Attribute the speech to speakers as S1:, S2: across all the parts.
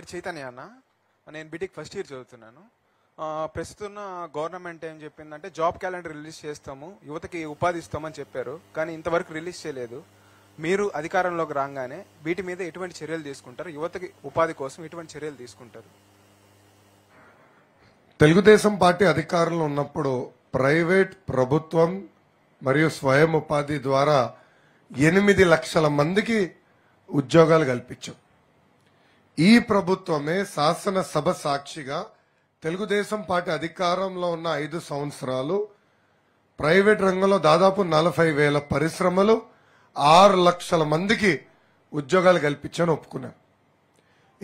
S1: పేరు చైతన్య అన్న నేను బీటెక్ ఫస్ట్ ఇయర్ చదువుతున్నాను ప్రస్తుతం గవర్నమెంట్ ఏం చెప్పిందంటే జాబ్ క్యాలెండర్ రిలీజ్ చేస్తాము యువతకి ఉపాధి ఇస్తామని చెప్పారు కానీ ఇంతవరకు రిలీజ్ చేయలేదు మీరు అధికారంలోకి రాగానే వీటి మీద ఎటువంటి చర్యలు తీసుకుంటారు యువతకి ఉపాధి కోసం ఎటువంటి చర్యలు తీసుకుంటారు తెలుగుదేశం పార్టీ అధికారంలో ఉన్నప్పుడు ప్రైవేట్ ప్రభుత్వం మరియు స్వయం ఉపాధి ద్వారా ఎనిమిది లక్షల మందికి ఉద్యోగాలు కల్పించాం ఈ ప్రభుత్వమే శాసనసభ సాక్షిగా తెలుగుదేశం పార్టీ అధికారంలో ఉన్న ఐదు సంవత్సరాలు ప్రైవేట్ రంగంలో దాదాపు నలభై వేల పరిశ్రమలు ఆరు లక్షల మందికి ఉద్యోగాలు కల్పించని ఒప్పుకున్నాం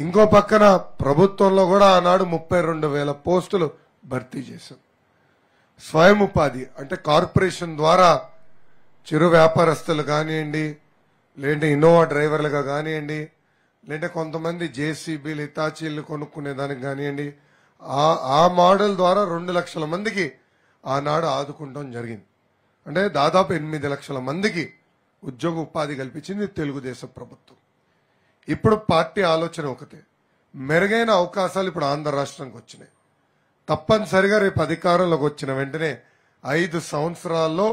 S1: ఇంకో పక్కన ప్రభుత్వంలో కూడా ఆనాడు ముప్పై రెండు వేల పోస్టులు భర్తీ చేశాం స్వయం ఉపాధి అంటే కార్పొరేషన్ ద్వారా చిరు వ్యాపారస్తులు కానివ్వండి లేదంటే ఇన్నోవా డ్రైవర్లుగా కానివ్వండి లేదంటే కొంతమంది జేసీబీలు ఇతాచీలు కొనుక్కునే దానికి కానివ్వండి ఆ ఆ మోడల్ ద్వారా రెండు లక్షల మందికి ఆనాడు ఆదుకుంటాం జరిగింది అంటే దాదాపు ఎనిమిది లక్షల మందికి ఉద్యోగ ఉపాధి కల్పించింది తెలుగుదేశం ప్రభుత్వం ఇప్పుడు పార్టీ ఆలోచన ఒకటే మెరుగైన అవకాశాలు ఇప్పుడు ఆంధ్ర రాష్ట్రానికి వచ్చినాయి తప్పనిసరిగా రేపు అధికారంలోకి వచ్చిన వెంటనే ఐదు సంవత్సరాల్లో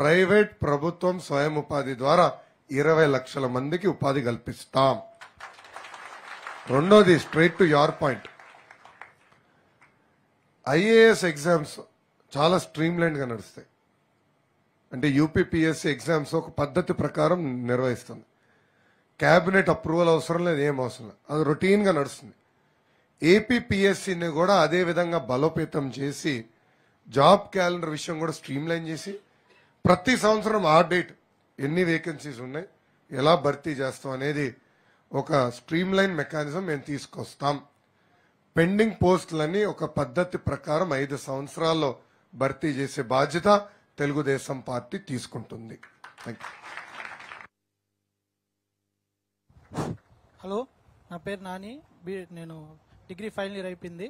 S1: ప్రైవేట్ ప్రభుత్వం స్వయం ఉపాధి ద్వారా ఇరవై లక్షల మందికి ఉపాధి కల్పిస్తాం రెండోది straight to your point IAS exams చాలా స్ట్రీమ్ లైన్గా నడుస్తాయి అంటే యూపీపీఎస్సీ ఎగ్జామ్స్ ఒక పద్ధతి ప్రకారం నిర్వహిస్తుంది క్యాబినెట్ అప్రూవల్ అవసరం లేదు ఏం అవసరం లేదు అది రొటీన్గా నడుస్తుంది ఏపీపీఎస్సీని కూడా అదే విధంగా బలోపేతం చేసి జాబ్ క్యాలెండర్ విషయం కూడా స్ట్రీమ్ లైన్ చేసి ప్రతి సంవత్సరం ఆ డేట్ ఎన్ని వేకెన్సీస్ ఉన్నాయి ఎలా భర్తీ చేస్తాం అనేది ఒక స్ట్రీమ్ లైన్ మెకానిజం మేము తీసుకొస్తాం పెండింగ్ పోస్టులని ఒక పద్ధతి ప్రకారం ఐదు సంవత్సరాల్లో భర్తీ చేసే బాధ్యత తెలుగుదేశం పార్టీ తీసుకుంటుంది హలో నా పేరు నాని నేను డిగ్రీ ఫైనల్ ఇయర్ అయిపోయింది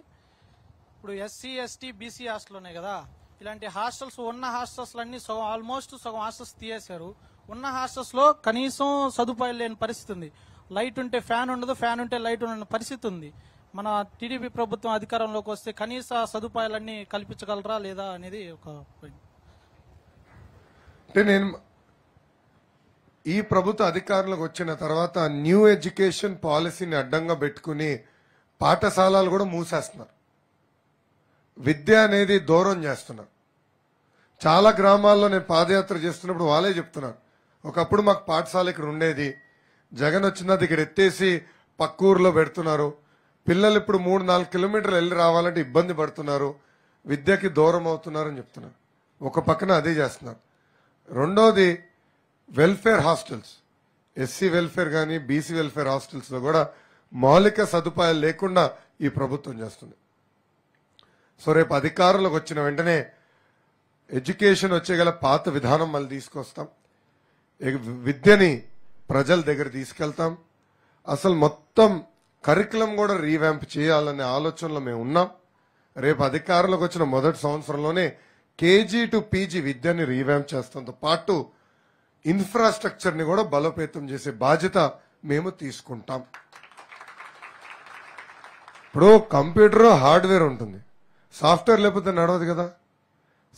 S1: ఇప్పుడు ఎస్సీ ఎస్టీ బీసీ హాస్టల్ ఉన్నాయి కదా ఇలాంటి హాస్టల్స్ ఉన్న హాస్టల్స్ అన్ని సగం ఆల్మోస్ట్ సగం హాస్టల్స్ తీసేశారు ఉన్న హాస్టల్స్ లో కనీసం సదుపాయాలు లేని పరిస్థితి ఉంది లైట్ ఉంటే ఫ్యాన్ ఉండదు ఫ్యాన్ ఉంటే లైట్ ఉండని పరిస్థితి ఉంది మన టీడీపీ ప్రభుత్వం అధికారంలోకి వస్తే కనీస సదుపాయాలన్నీ కల్పించగలరా లేదా అనేది ఒక నేను ఈ ప్రభుత్వ అధికారంలోకి వచ్చిన తర్వాత న్యూ ఎడ్యుకేషన్ పాలసీని అడ్డంగా పెట్టుకుని పాఠశాలలు కూడా మూసేస్తున్నారు విద్య అనేది దూరం చేస్తున్నారు చాలా గ్రామాల్లో నేను పాదయాత్ర చేస్తున్నప్పుడు వాళ్ళే చెప్తున్నారు ఒకప్పుడు మాకు పాఠశాల ఇక్కడ ఉండేది జగన్ వచ్చిన దగ్గర ఎత్తేసి పక్క పెడుతున్నారు పిల్లలు ఇప్పుడు మూడు నాలుగు కిలోమీటర్లు వెళ్ళి రావాలంటే ఇబ్బంది పడుతున్నారు విద్యకి దూరం అవుతున్నారని చెప్తున్నారు ఒక పక్కన అదే చేస్తున్నారు రెండోది వెల్ఫేర్ హాస్టల్స్ ఎస్సీ వెల్ఫేర్ కానీ బీసీ వెల్ఫేర్ హాస్టల్స్లో కూడా మౌలిక సదుపాయాలు లేకుండా ఈ ప్రభుత్వం చేస్తుంది సో రేపు అధికారులకు వచ్చిన వెంటనే ఎడ్యుకేషన్ వచ్చే గల పాత విధానం మళ్ళీ తీసుకొస్తాం విద్యని ప్రజల దగ్గర తీసుకెళ్తాం అసలు మొత్తం కరికులం కూడా రీవ్యాంప్ చేయాలనే ఆలోచనలో మేము ఉన్నాం రేపు అధికారంలోకి వచ్చిన మొదటి సంవత్సరంలోనే కేజీ టు పీజీ విద్యని రీవ్యాంప్ చేస్తంతో పాటు ఇన్ఫ్రాస్ట్రక్చర్ని కూడా బలోపేతం చేసే బాధ్యత మేము తీసుకుంటాం ఇప్పుడు కంప్యూటర్ హార్డ్వేర్ ఉంటుంది సాఫ్ట్వేర్ లేకపోతే నడవదు కదా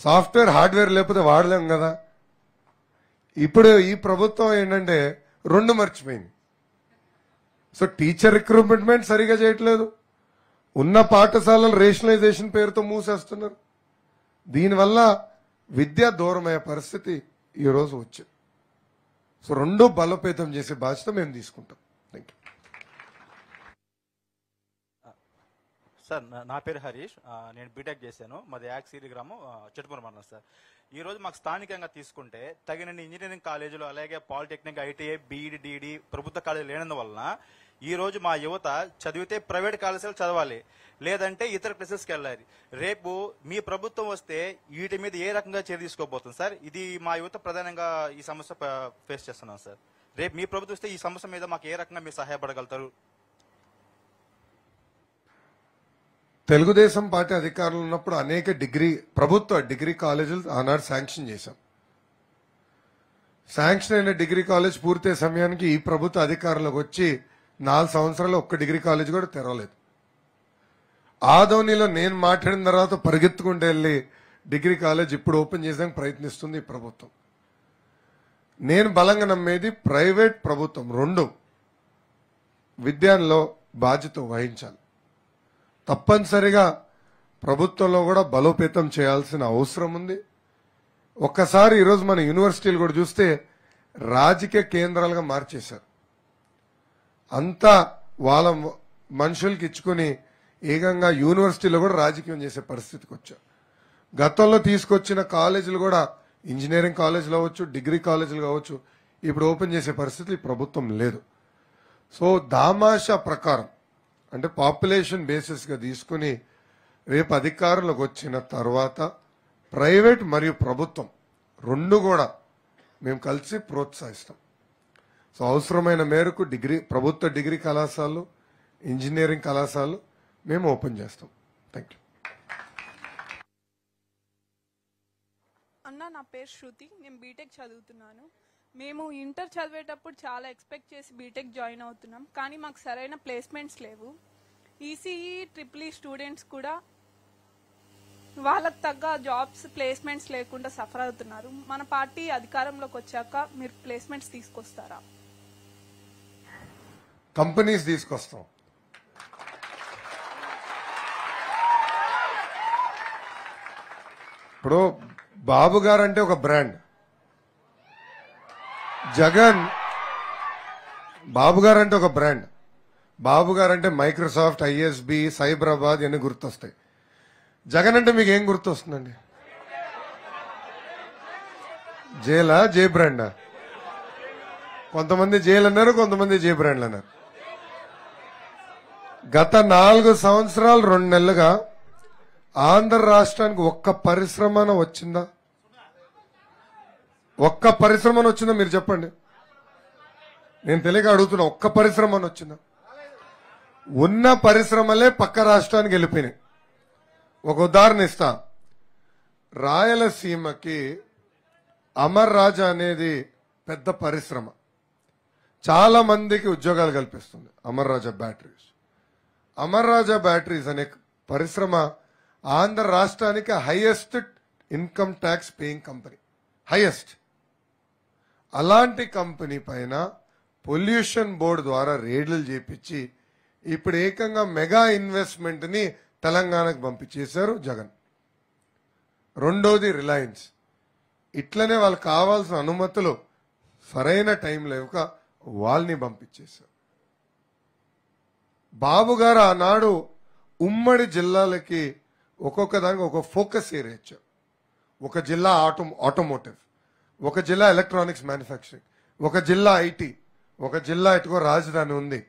S1: సాఫ్ట్వేర్ హార్డ్వేర్ లేకపోతే వాడలేం కదా ఇప్పుడు ఈ ప్రభుత్వం ఏంటంటే రెండు మర్చిపోయింది సో టీచర్ రిక్రూట్మెంట్ సరిగా చేయట్లేదు ఉన్న పాఠశాలలు రేషనలైజేషన్ పేరుతో మూసేస్తున్నారు దీనివల్ల విద్య దూరమయ్యే పరిస్థితి ఈరోజు వచ్చింది సో రెండు బలోపేతం చేసే బాధ్యత మేము తీసుకుంటాం సార్ నా పేరు హరీష్ నేను బీటెక్ చేశాను మాది యాక్సీరి గ్రామం చిట్టుపూర్ మండలం సార్ ఈ రోజు మాకు స్థానికంగా తీసుకుంటే తగినన్ని ఇంజనీరింగ్ కాలేజీలు అలాగే పాలిటెక్నిక్ ఐటీఐ బీఈడి డిఈడి ప్రభుత్వ కాలేజీలు లేనందువలన ఈ రోజు మా యువత చదివితే ప్రైవేట్ కాలేజీలు చదవాలి లేదంటే ఇతర ప్లేసెస్కి వెళ్ళాలి రేపు మీ ప్రభుత్వం వస్తే వీటి మీద ఏ రకంగా చర్య తీసుకోబోతుంది సార్ ఇది మా యువత ప్రధానంగా ఈ సమస్య ఫేస్ చేస్తున్నాం సార్ రేపు మీ ప్రభుత్వం వస్తే ఈ సమస్య మీద మాకు ఏ రకంగా మీరు సహాయపడగలుగుతారు తెలుగుదేశం పార్టీ అధికారంలో ఉన్నప్పుడు అనేక డిగ్రీ ప్రభుత్వ డిగ్రీ కాలేజీలు ఆనాడు శాంక్షన్ చేశాం శాంక్షన్ అయిన డిగ్రీ కాలేజ్ పూర్తయ్యే సమయానికి ఈ ప్రభుత్వ అధికారంలోకి వచ్చి నాలుగు సంవత్సరాలు ఒక్క డిగ్రీ కాలేజ్ కూడా తెరవలేదు ఆధోనిలో నేను మాట్లాడిన తర్వాత పరిగెత్తుకుంటే వెళ్ళి డిగ్రీ కాలేజ్ ఇప్పుడు ఓపెన్ చేసేందుకు ప్రయత్నిస్తుంది ఈ ప్రభుత్వం నేను బలంగా నమ్మేది ప్రైవేట్ ప్రభుత్వం రెండు విద్యాలో బాధ్యత వహించాలి తప్పనిసరిగా ప్రభుత్వంలో కూడా బలోపేతం చేయాల్సిన అవసరం ఉంది ఒక్కసారి ఈరోజు మన యూనివర్సిటీలు కూడా చూస్తే రాజకీయ కేంద్రాలుగా మార్చేశారు అంతా వాళ్ళ మనుషులకి ఇచ్చుకొని ఏకంగా యూనివర్సిటీలో కూడా రాజకీయం చేసే పరిస్థితికి వచ్చారు గతంలో తీసుకొచ్చిన కాలేజీలు కూడా ఇంజనీరింగ్ కాలేజీలు అవ్వచ్చు డిగ్రీ కాలేజీలు కావచ్చు ఇప్పుడు ఓపెన్ చేసే పరిస్థితి ప్రభుత్వం లేదు సో దామాషా ప్రకారం అంటే పాపులేషన్ బేసిస్గా తీసుకుని రేపు అధికారంలోకి వచ్చిన తర్వాత ప్రైవేట్ మరియు ప్రభుత్వం రెండు కూడా మేము కలిసి ప్రోత్సహిస్తాం సో అవసరమైన మేరకు డిగ్రీ ప్రభుత్వ డిగ్రీ కళాశాలలు ఇంజనీరింగ్ కళాశాలలు మేము ఓపెన్ చేస్తాం థ్యాంక్ యూ అన్న నా పేరు శృతి నేను బీటెక్ చదువుతున్నాను మేము ఇంటర్ చదివేటప్పుడు చాలా ఎక్స్పెక్ట్ చేసి బీటెక్ జాయిన్ అవుతున్నాం కానీ మాకు సరైన ప్లేస్మెంట్స్ లేవు ఈసీఈ ట్రిపుల్ ఈ స్టూడెంట్స్ కూడా వాళ్ళకు తగ్గ జాబ్స్ ప్లేస్మెంట్స్ లేకుండా సఫర్ అవుతున్నారు మన పార్టీ అధికారంలోకి వచ్చాక మీరు ప్లేస్మెంట్స్ తీసుకొస్తారా కంపెనీస్ తీసుకొస్తాం ఇప్పుడు బాబు గారు అంటే ఒక బ్రాండ్ జగన్ బాబు గారు అంటే ఒక బ్రాండ్ బాబు గారు అంటే మైక్రోసాఫ్ట్ ఐఎస్బి సైబరాబాద్ ఇవన్నీ గుర్తొస్తాయి జగన్ అంటే మీకు ఏం గుర్తొస్తుందండి జేలా జే బ్రాండా కొంతమంది జేలు అన్నారు కొంతమంది జే బ్రాండ్లు అన్నారు గత నాలుగు సంవత్సరాలు రెండు నెలలుగా ఆంధ్ర రాష్ట్రానికి ఒక్క పరిశ్రమన వచ్చిందా ఒక్క పరిశ్రమ వచ్చిందో మీరు చెప్పండి నేను తెలియక అడుగుతున్నా ఒక్క పరిశ్రమ వచ్చిందా ఉన్న పరిశ్రమలే పక్క రాష్ట్రానికి వెళ్ళిపోయినాయి ఒక ఉదాహరణ ఇస్తా రాయలసీమకి అమర్ రాజా అనేది పెద్ద పరిశ్రమ చాలా మందికి ఉద్యోగాలు కల్పిస్తుంది అమర్ రాజా బ్యాటరీస్ అమర్ రాజా బ్యాటరీస్ అనే పరిశ్రమ ఆంధ్ర రాష్ట్రానికి highest income tax paying company highest అలాంటి కంపెనీ పైన పొల్యూషన్ బోర్డు ద్వారా రేడ్లు చేపించి ఇప్పుడు ఏకంగా మెగా ఇన్వెస్ట్మెంట్ని తెలంగాణకు పంపించేశారు జగన్ రెండోది రిలయన్స్ ఇట్లనే వాళ్ళకి కావాల్సిన అనుమతులు సరైన టైంలో ఇవ్వక వాళ్ళని పంపించేశారు బాబు గారు ఆనాడు ఉమ్మడి జిల్లాలకి ఒక్కొక్క దానికి ఒక ఫోకస్ ఏరియా ఇచ్చారు ఒక జిల్లా ఆటో ఆటోమోటివ్ ఒక జిల్లా ఎలక్ట్రానిక్స్ మ్యానుఫ్యాక్చరింగ్ ఒక జిల్లా ఐటీ ఒక జిల్లా ఇటుకో రాజధాని ఉంది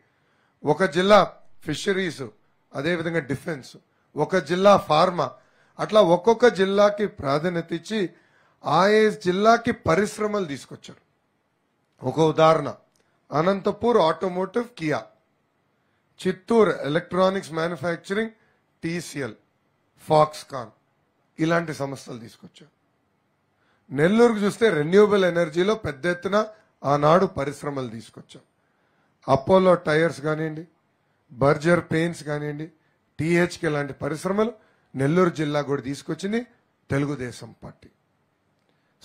S1: ఒక జిల్లా ఫిషరీస్ అదేవిధంగా డిఫెన్స్ ఒక జిల్లా ఫార్మా అట్లా ఒక్కొక్క జిల్లాకి ప్రాధాన్యత ఇచ్చి ఆయా జిల్లాకి పరిశ్రమలు తీసుకొచ్చారు ఒక ఉదాహరణ Anantapur automotive Kia Chittoor electronics manufacturing TCL Foxconn ఇలాంటి సంస్థలు తీసుకొచ్చారు నెల్లూరుకు చూస్తే రెన్యూబుల్ ఎనర్జీలో పెద్ద ఎత్తున ఆనాడు పరిశ్రమలు తీసుకొచ్చాం అపోలో టైర్స్ కానివ్వండి బర్జర్ పెయిన్స్ కానివ్వండి టీహెచ్కే లాంటి పరిశ్రమలు నెల్లూరు జిల్లా కూడా తీసుకొచ్చింది తెలుగుదేశం పార్టీ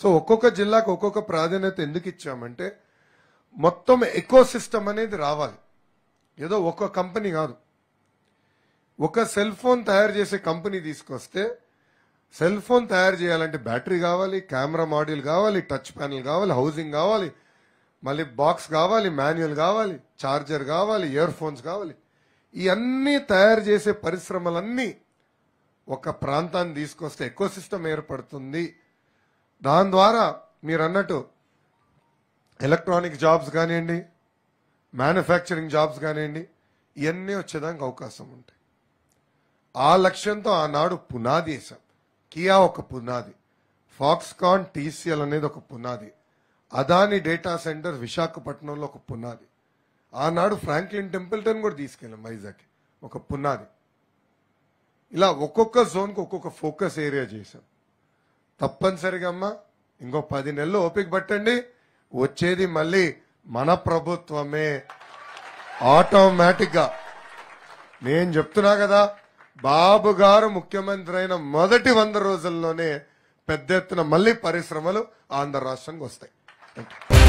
S1: సో ఒక్కొక్క జిల్లాకు ఒక్కొక్క ప్రాధాన్యత ఎందుకు ఇచ్చామంటే మొత్తం ఎకో సిస్టమ్ అనేది రావాలి ఏదో ఒక్క కంపెనీ కాదు ఒక సెల్ ఫోన్ తయారు చేసే కంపెనీ తీసుకొస్తే సెల్ ఫోన్ తయారు చేయాలంటే బ్యాటరీ కావాలి కెమెరా మాడ్యూల్ కావాలి టచ్ ప్యానల్ కావాలి హౌసింగ్ కావాలి మళ్ళీ బాక్స్ కావాలి మాన్యువల్ కావాలి ఛార్జర్ కావాలి ఇయర్ ఫోన్స్ కావాలి ఇవన్నీ తయారు చేసే పరిశ్రమలన్నీ ఒక ప్రాంతాన్ని తీసుకొస్తే ఎక్కువ సిస్టమ్ ఏర్పడుతుంది దాని ద్వారా మీరు అన్నట్టు ఎలక్ట్రానిక్ జాబ్స్ కానివ్వండి మ్యానుఫ్యాక్చరింగ్ జాబ్స్ కానివ్వండి ఇవన్నీ వచ్చేదానికి అవకాశం ఉంటాయి ఆ లక్ష్యంతో ఆనాడు పునాది వేశాం కియా ఒక పునాది ఫాక్స్కాన్ టీసీఎల్ అనేది ఒక పునాది అదాని డేటా సెంటర్ విశాఖపట్నంలో ఒక పునాది ఆనాడు ఫ్రాంక్లిన్ టెంపుల్టన్ కూడా తీసుకెళ్ళాం వైజాగ్ ఒక పునాది ఇలా ఒక్కొక్క జోన్కి ఒక్కొక్క ఫోకస్ ఏరియా చేశాం తప్పనిసరిగా అమ్మా ఇంకో పది నెలలు ఓపిక పట్టండి వచ్చేది మళ్ళీ మన ప్రభుత్వమే ఆటోమేటిక్గా నేను చెప్తున్నా కదా బాబు గారు ముఖ్యమంత్రి అయిన మొదటి వంద రోజుల్లోనే పెద్ద ఎత్తున మళ్ళీ పరిశ్రమలు ఆంధ్ర రాష్ట్రానికి వస్తాయి